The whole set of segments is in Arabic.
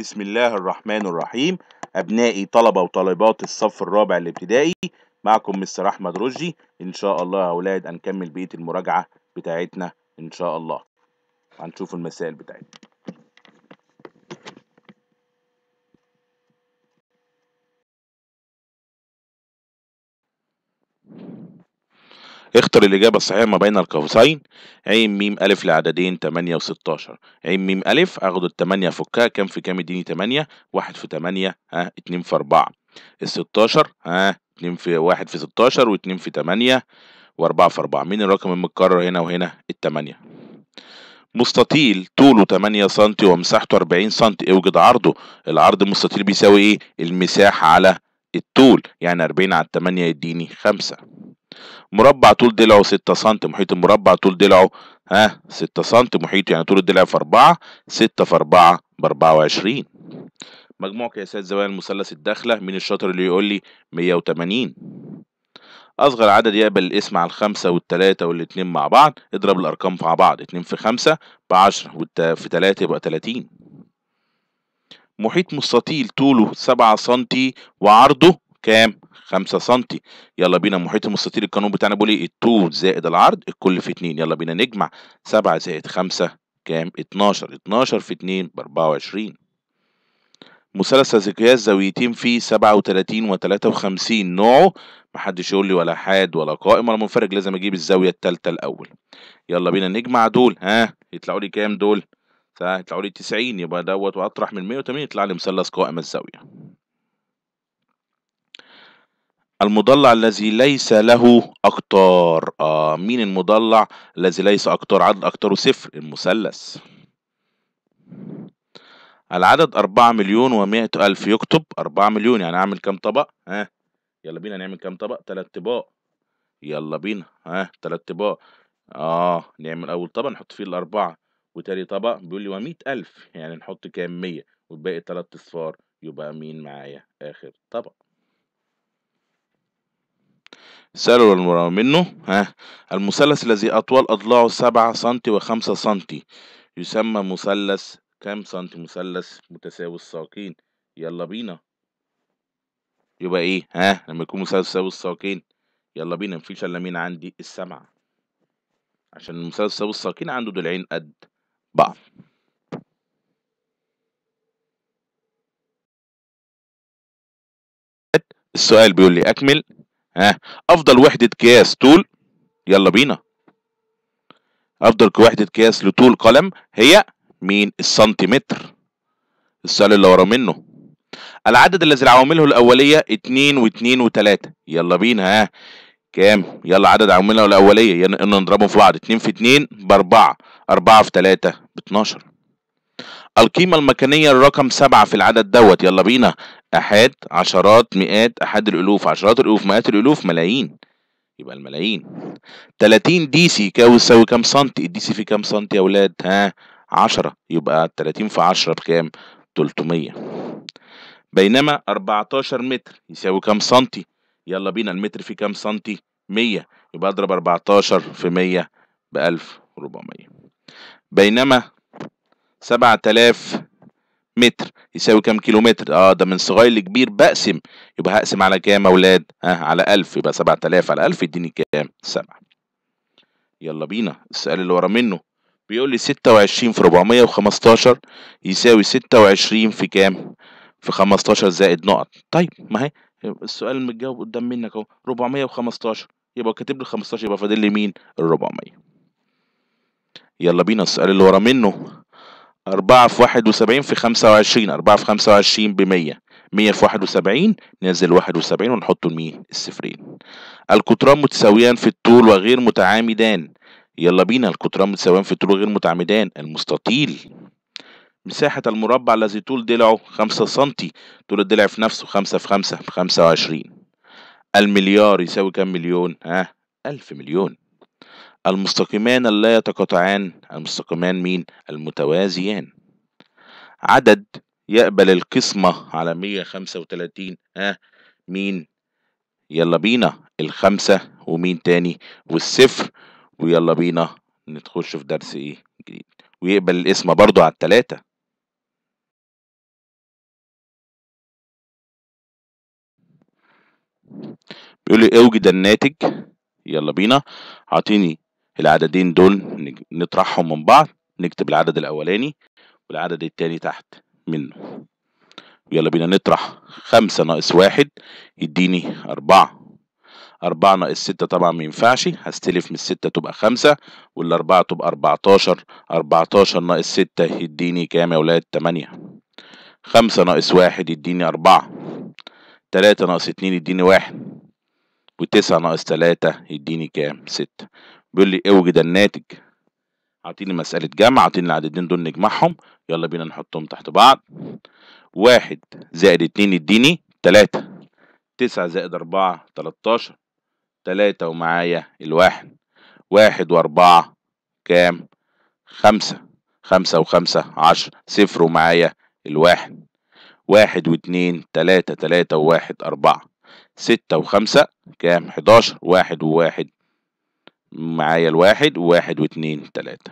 بسم الله الرحمن الرحيم أبنائي طلبة وطالبات الصف الرابع الابتدائي معكم مستر أحمد رجي إن شاء الله يا أولاد هنكمل بقية المراجعة بتاعتنا إن شاء الله هنشوف المسائل بتاعتنا اختر الإجابة الصحيحة ما بين القوسين عين ميم ألف لعددين 8 و16 عين ميم ألف أخد التمانية أفكها كام في كام يديني تمانية واحد في تمانية ها اتنين في أربعة الستاشر ها اتنين في واحد في ستاشر واتنين في تمانية وأربعة في أربعة مين الرقم المتكرر هنا وهنا التمانية مستطيل طوله 8 سم ومساحته 40 سم اوجد عرضه العرض المستطيل بيساوي ايه المساحة على الطول يعني 40 على 8 يديني 5 مربع طول ضلعه 6 سم محيط المربع طول ضلعه ها 6 سم محيط يعني طول الضلع في 4 6 في 4 ب 24 مجموع قياسات زوايا المثلث الداخله مين الشاطر اللي يقول لي 180 أصغر عدد يقبل الاسم على الخمسة والثلاثه والاثنين مع بعض اضرب الأرقام مع بعض 2 في 5 ب 10 في 3 يبقى 30 محيط مستطيل طوله 7 سم وعرضه كام؟ 5 سم يلا بينا محيط المستطيل القانون بتاعنا بيقول ايه 2 زائد العرض الكل في 2 يلا بينا نجمع 7 زائد 5 كام 12 12 في 2 ب 24 مثلث ذكياس زاويتين فيه 37 و53 نوعه محدش يقول لي ولا حاد ولا قائم ولا منفرج لازم اجيب الزاويه الثالثه الاول يلا بينا نجمع دول ها يطلعوا لي كام دول يطلعوا لي 90 يبقى دوت واطرح من 180 يطلع لي مثلث قائم الزاويه المضلع الذي ليس له أقطار آه مين المضلع الذي ليس أقطار عدد أقطاره صفر المثلث العدد أربعة مليون ومائة ألف يكتب أربعة مليون يعني أعمل كام طبق ها يلا بينا نعمل كام طبق تلات طباق يلا بينا ها تلات طباق آه نعمل أول طبق نحط فيه الأربعة وتاني طبق بيقول لي ومية ألف يعني نحط كام مية والباقي تلات أصفار يبقى مين معايا آخر طبق سالوا المرأة منه ها المثلث الذي أطوال أضلاعه سبعة سنتي وخمسة سنتي يسمى مثلث كم سنتي مثلث متساوي الساقين يلا بينا يبقى ايه ها لما يكون مثلث متساوي الساقين يلا بينا مفيش الا مين عندي السبعة عشان المثلث متساوي الساقين عنده ضلعين قد بعض السؤال بيقول لي اكمل ها افضل وحده قياس طول يلا بينا افضل وحده قياس لطول قلم هي مين السنتيمتر السؤال اللي ورا منه العدد الذي العوامله الاوليه 2 و2 و3 يلا بينا ها كام يلا عدد عوامله الاوليه يعني ان نضربهم في بعض 2 في 2 ب 4 4 في 3 ب 12 القيمة المكانية الرقم 7 في العدد دوت يلا بينا أحد عشرات مئات أحد الألوف عشرات الألوف مئات الألوف ملايين يبقى الملايين 30 دي سي يساوي كام سنتي الدي سي في كام سنتي يا ولاد ها 10 يبقى 30 في 10 بكام 300 بينما 14 متر يساوي كام سنتي يلا بينا المتر في كام سنتي 100 يبقى اضرب 14 في 100 ب 1400 بينما 7000 متر يساوي كام كيلومتر اه ده من صغير لكبير بقسم يبقى هقسم على كام يا ها اه على 1000 يبقى 7000 على 1000 يديني كام 7 يلا بينا السؤال اللي ورا منه بيقول لي 26 في 415 يساوي 26 في كام في 15 زائد نقط طيب ما هي السؤال متجاوب قدام منك اهو 415 يبقى كاتب لي 15 يبقى فاضل لي مين ال 400 يلا بينا السؤال اللي ورا منه أربعة في واحد وسبعين في خمسة وعشرين أربعة في خمسة وعشرين بمية مية في واحد وسبعين ننزل واحد وسبعين ونحط المين الصفرين القطران متساويان في الطول وغير متعامدان يلا بينا القطران متساويان في الطول وغير متعامدان المستطيل مساحة المربع الذي طول ضلعه خمسة سنتي طول الضلع في نفسه خمسة في خمسة بخمسة وعشرين المليار يساوي كام مليون؟ ها ألف مليون المستقيمان اللا يتقاطعان المستقيمان مين المتوازيان عدد يقبل القسمة على 135 ها آه مين يلا بينا الخمسة ومين تاني والصفر ويلا بينا نتخش في درس ايه جديد ويقبل القسمة برضو على التلاتة بيقول لي اوجد الناتج يلا بينا اعطيني العددين دول نطرحهم من بعض نكتب العدد الأولاني والعدد التاني تحت منه يلا بينا نطرح خمسة ناقص واحد يديني أربعة أربعة ناقص ستة طبعا مينفعش هستلف من الستة تبقى خمسة والأربعة تبقى أربعتاشر أربعتاشر ناقص ستة يديني كام يا ولاد تمانية خمسة ناقص واحد يديني أربعة تلاتة ناقص اتنين يديني واحد وتسعة ناقص تلاتة يديني كام ستة بيقول لي اوجد الناتج عاطيني مسألة جمع عاطيني العددين دول نجمعهم يلا بينا نحطهم تحت بعض واحد زائد اتنين يديني تلاتة تسعة زائد أربعة تلاتاشر تلاتة ومعايا الواحد واحد وأربعة كام خمسة خمسة وخمسة عشر صفر ومعايا الواحد واحد واتنين تلاتة تلاتة وواحد أربعة ستة وخمسة كام حداشر واحد وواحد معايا الواحد واحد واتنين تلاتة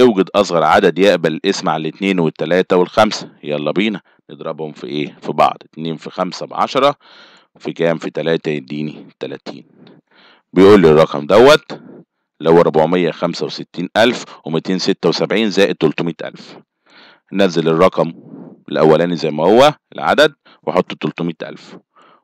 اوجد اصغر عدد يقبل اسم على الاتنين والتلاتة والخمسة يلا بينا نضربهم في ايه في بعض اتنين في خمسة بعشرة في كام في تلاتة يديني تلاتين بيقول لي الرقم دوت لو خمسة وستين الف ومتين ستة وسبعين زائد تلتمية الف نزل الرقم الاولاني زي ما هو العدد واحط الف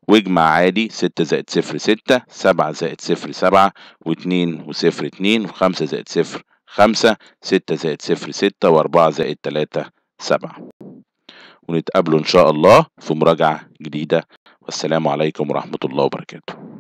واجمع عادي ستة زائد صفر ستة سبعة زائد صفر سبعة واتنين وصفر اتنين وخمسة زائد صفر خمسة ستة زائد صفر ستة وأربعة زائد تلاتة سبعة ونتقابلوا إن شاء الله في مراجعة جديدة والسلام عليكم ورحمة الله وبركاته